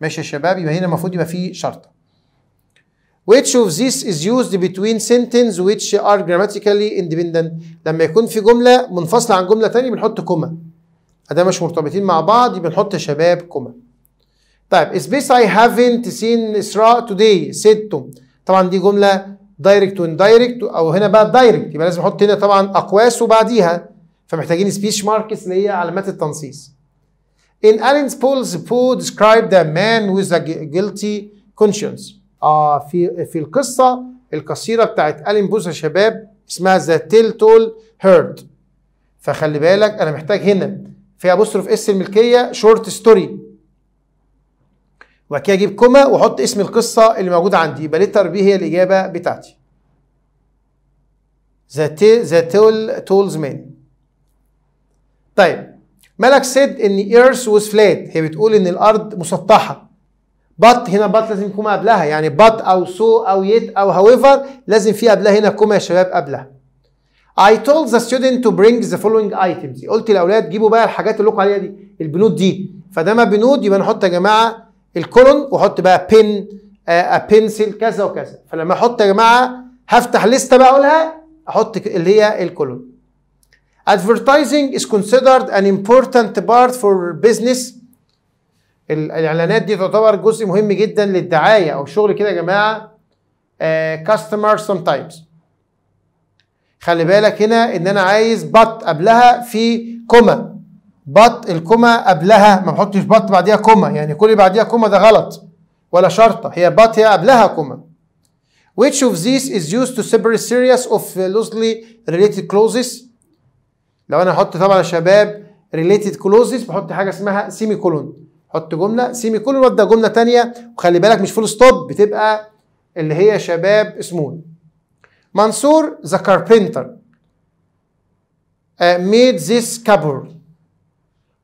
ماشي يا شباب يبقى هنا المفروض يبقى في شرطه which of this is used between sentence which are grammatically independent لما يكون في جمله منفصله عن جمله ثانيه بنحط كوما ادام مش مرتبطين مع بعض يبقى نحط شباب كوما طيب سبيس اي هافنت سين اسراء توداي ستم طبعا دي جمله دايركت واندايركت او هنا بقى دايركت يبقى لازم احط هنا طبعا اقواس وبعديها فمحتاجين سبيش ماركس اللي هي علامات التنصيص In Allen's polls, Poe described a man with a guilty conscience. آه في في القصة القصيرة بتاعت ألين بوز يا شباب اسمها ذا تيل تول هيرد. فخلي بالك أنا محتاج هنا في أبوستروف اس الملكية شورت ستوري وبعد كده اجيب كوما واحط اسم القصه اللي موجوده عندي يبقى لتر بي هي الاجابه بتاعتي ذا تي ذا تول تولز مان طيب مالك سيد ان ايرث ويز فلات هي بتقول ان الارض مسطحه بط هنا بط لازم كوما قبلها يعني بط او سو so او يت او هاويفر لازم في قبلها هنا كوما يا شباب قبلها I told the student to bring the following items قلت للاولاد جيبوا بقى الحاجات اللي لكم عليها دي البنود دي فده ما بنود يبقى نحط يا جماعه الكولون واحط بقى بن بنسل آه، آه، كذا وكذا فلما احط يا جماعه هفتح لسته بقى اقولها احط اللي هي الكولون advertising is considered an important part for business الاعلانات دي تعتبر جزء مهم جدا للدعايه او شغل كده يا جماعه كاستمر آه، sometimes خلي بالك هنا ان انا عايز بط قبلها في كومه بط الكوما قبلها ما بحطش بط بعديها كوما يعني كل بعديها كوما ده غلط ولا شرطة هي بط هي قبلها كوما Which of these is used to separate series of loosely related clauses لو انا هحط طبعا يا شباب related clauses بحط حاجة اسمها سيمي كولون حط جملة سيمي كولون وابدأ جملة تانية وخلي بالك مش فول ستوب بتبقى اللي هي شباب اسمون منصور ذا كاربنتر uh, made this cupboard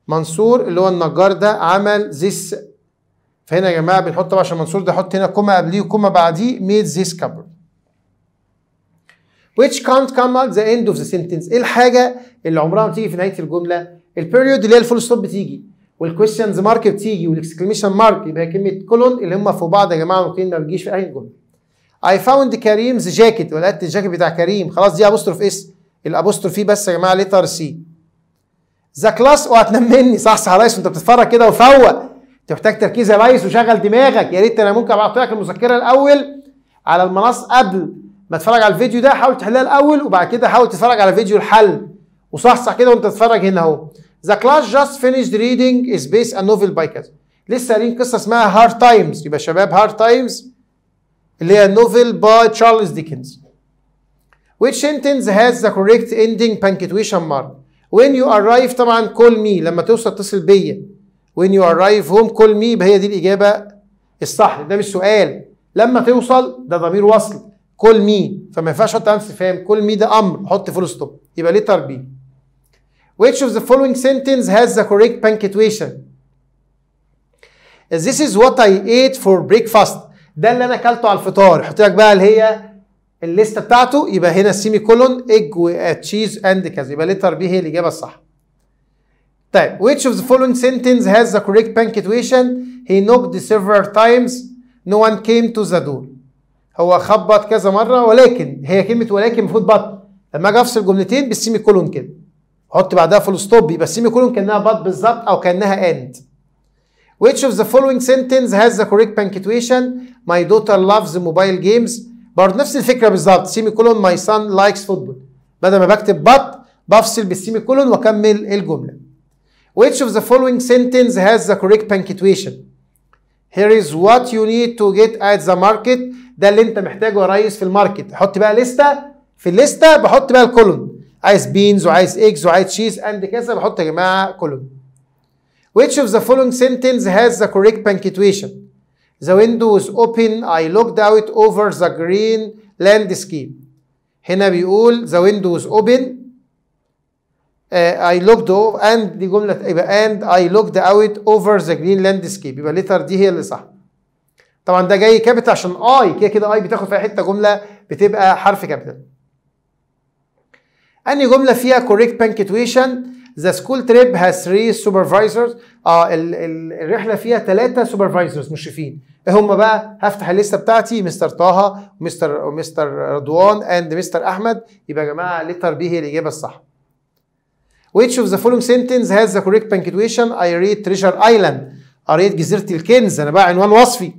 منصور اللي هو النجار ده عمل ذيس فهنا يا جماعه بنحط طبعا عشان منصور ده حط هنا كومة قبليه وكومة بعديه made this cupboard which can't come at the end of the sentence ايه الحاجه اللي عمرها ما تيجي في نهايه الجمله البيريود اللي هي الفول ستوب بتيجي والكويشنز مارك بتيجي والاكسكليميشن مارك يبقى كلمه كولون اللي هم في بعض يا جماعه ممكن ما بتجيش في اي جمله اي فاوند كريمز جاكيت ولقيت الجاكيت بتاع كريم خلاص دي ابوستروف اس الابوستروف بس يا جماعه ليتر سي ذا كلاس وهتنمني صحصح يا ريس وانت بتتفرج كده وفوق انت محتاج تركيز يا ريس وشغل دماغك يا ريت انا ممكن ابعت لك المذكره الاول على المنصه قبل ما تتفرج على الفيديو ده حاول تحلها الاول وبعد كده حاول تتفرج على فيديو الحل وصحصح كده وانت بتتفرج هنا اهو ذا كلاس جاست finished reading is based on novel by كذا لسه قارين قصه اسمها هارد تايمز يبقى شباب هارد تايمز اللي هي نوفل باي تشارلز ديكنز which sentence has the correct ending punctuation mark when you arrive طبعا call me لما توصل اتصل بيا when you arrive home call me هي دي الإجابة الصح ده مش سؤال لما توصل ده ضمير وصل كول مي فما ينفعش احط امس فاهم كول مي ده امر حط فول ستوب يبقى ليه بي which of the following sentence has the correct punctuation this is what I ate for breakfast ده اللي انا اكلته على الفطار حط لك بقى اللي هي الليسته بتاعته يبقى هنا سيمي كولون ايج وتشيز اند كذا يبقى لتر بي هي الاجابه الصح طيب which of the following sentence has the correct punctuation he knocked several times no one came to the door هو خبط كذا مره ولكن هي كلمه ولكن المفروض بط لما اجي افصل جملتين بالسيمي كولون كده احط بعدها فول ستوب يبقى السيمي كولون كانها بط بالظبط او كانها اند which of the following sentence has the correct punctuation my daughter loves mobile games برضه نفس الفكره بالظبط سيمي كولون ماي سان لايكس فوتبول بدل ما بكتب بط بفصل بالسيمي كولون واكمل الجمله which of the following sentence has the correct punctuation here is what you need to get at the market ده اللي انت محتاجه يا ريس في الماركت حط بقى لسته في الليسته بحط بقى الكولون عايز بينز وعايز ايجز وعايز تشيز اند كذا بحط يا جماعه كولون which of the following sentence has the correct punctuation The window is open. I looked out over the green landscape. هنا بيقول the window is open. Uh, I looked over and دي جملة يبقى and I looked out over the green landscape يبقى letter دي هي اللي صح. طبعا ده جاي كابيتال عشان اي كده كده اي بتاخد فيها حته جمله بتبقى حرف كابيتال. انهي جمله فيها correct punctuation ذا سكول تريب هاز 3 سوبرفايزرز اه الرحله فيها ثلاثه سوبرفايزرز مشرفين ايه هم بقى هفتح الليسته بتاعتي مستر طه ومستر ومستر رضوان اند مستر احمد يبقى يا جماعه لتر بي هي الاجابه الصح Which of the following sentence has the correct punctuation? I read Treasure Island. قريت جزيرة الكنز. أنا بقى عنوان وصفي.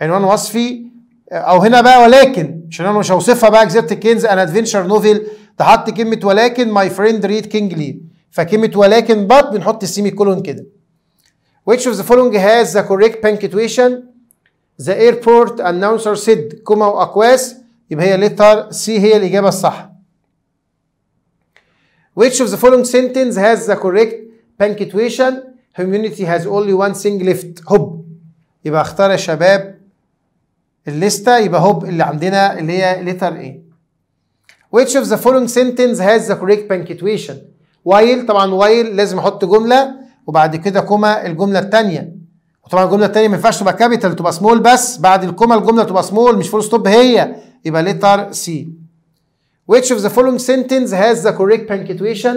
عنوان وصفي آه، أو هنا بقى ولكن عشان أنا مش هوصفها بقى جزيرة الكنز أنا أدفنشر نوفل تحط كلمة ولكن my friend read King Lear. فكلمه ولكن but بنحط السيمي كولون كده which of the following has the correct punctuation the airport announcer said كوما واقواس يبقى هي letter C هي الاجابه الصح which of the following sentence has the correct punctuation humanity has only one thing left هوب يبقى اختار يا شباب الليستة يبقى هوب اللي عندنا اللي هي letter A which of the following sentence has the correct punctuation وايل طبعا وايل لازم احط جمله وبعد كده كوما الجمله الثانيه وطبعا الجمله الثانيه ما ينفعش تبقى كابيتال تبقى سمول بس بعد الكوما الجمله تبقى سمول مش فول ستوب هي يبقى ليتر سي which of the following sentence has the correct punctuation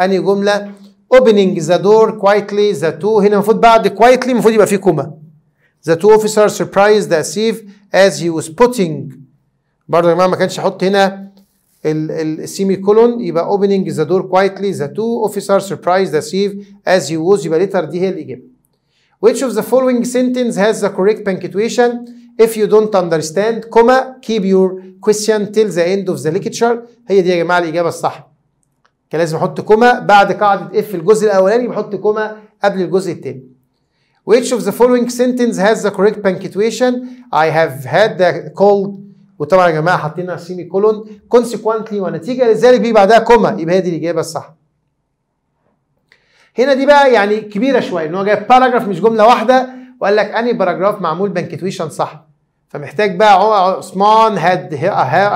انهي جمله opening the door quietly the two هنا المفروض بعد quietly المفروض يبقى فيه كوما The two officers surprised the thief as he was putting برضه يا جماعه ما كانش يحط هنا السيمي كولون يبقى opening the door quietly the two officers surprised the thief as he was يبقى later دي هي الإجابة which of the following sentence has the correct punctuation if you don't understand comma keep your question till the end of the lecture هي دي يا جماعة الإجابة الصح كان لازم أحط كوما بعد قاعدة اف الجزء الأولاني بحط كوما قبل الجزء الثاني Which of the following sentence has the correct punctuation? I have had the cold وطبعا يا جماعه حاطين سيمي كولون كونسيكوانتلي ونتيجه لذلك بيجي بعدها كوما يبقى هي دي الاجابه الصح هنا دي بقى يعني كبيره شويه ان هو جايب باراجراف مش جمله واحده وقال لك انهي باراجراف معمول بانكتويشن صح فمحتاج بقى عثمان had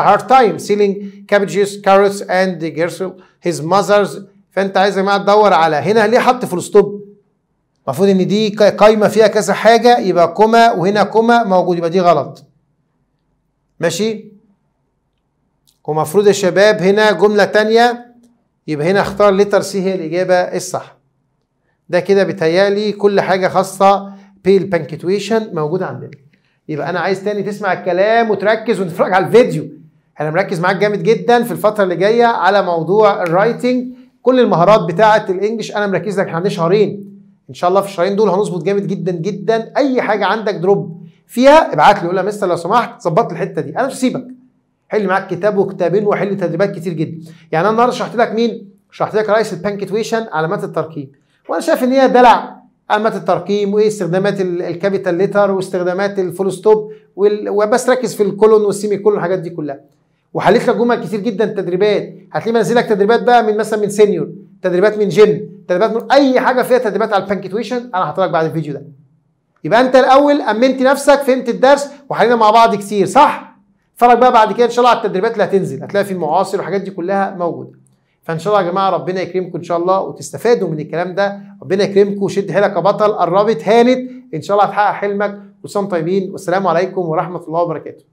hard time selling cabbages carrots and جيرسل his mother's فانت عايز يا جماعه تدور على هنا ليه حط فول ستوب المفروض ان دي قايمه فيها كذا حاجه يبقى كوما وهنا كوما موجود يبقى دي غلط ماشي ومفروض الشباب هنا جملة تانية يبقى هنا اختار لتر سي هي الإجابة الصح ده كده بيتهيألي كل حاجة خاصة بالبانكتويشن موجودة عندنا يبقى أنا عايز تاني تسمع الكلام وتركز وتتفرج على الفيديو انا مركز معاك جامد جدا في الفترة اللي جاية على موضوع الرايتنج كل المهارات بتاعة الإنجليش أنا مركز لك احنا عندنا شهرين إن شاء الله في الشهرين دول هنظبط جامد جدا جدا أي حاجة عندك دروب فيها ابعت لي قول لها مستر لو سمحت ظبط الحته دي انا مش هسيبك حل معاك كتاب وكتابين وحل تدريبات كتير جدا يعني انا النهارده شرحت لك مين شرحت لك رئيس البانكتويشن علامات الترقيم وانا شايف ان هي دلع علامات الترقيم وايه استخدامات الكابيتال ليتر واستخدامات الفول ستوب وبس ركز في الكولون والسيمي كولون والحاجات دي كلها وحليت لك جمل كتير جدا تدريبات هتلاقي منزل لك تدريبات بقى من مثلا من سينيور تدريبات من جن تدريبات من اي حاجه فيها تدريبات على البانكتويشن انا هحط لك بعد الفيديو ده يبقى انت الاول امنت نفسك فهمت الدرس وحلينا مع بعض كتير صح اتفرج بقى بعد كده ان شاء الله على التدريبات اللي هتنزل هتلاقي في المعاصر والحاجات دي كلها موجوده فان شاء الله يا جماعه ربنا يكرمكم ان شاء الله وتستفادوا من الكلام ده ربنا يكرمكم وشد حيلك يا بطل قربت هانت ان شاء الله هتحقق حلمك وانتم طيبين والسلام عليكم ورحمه الله وبركاته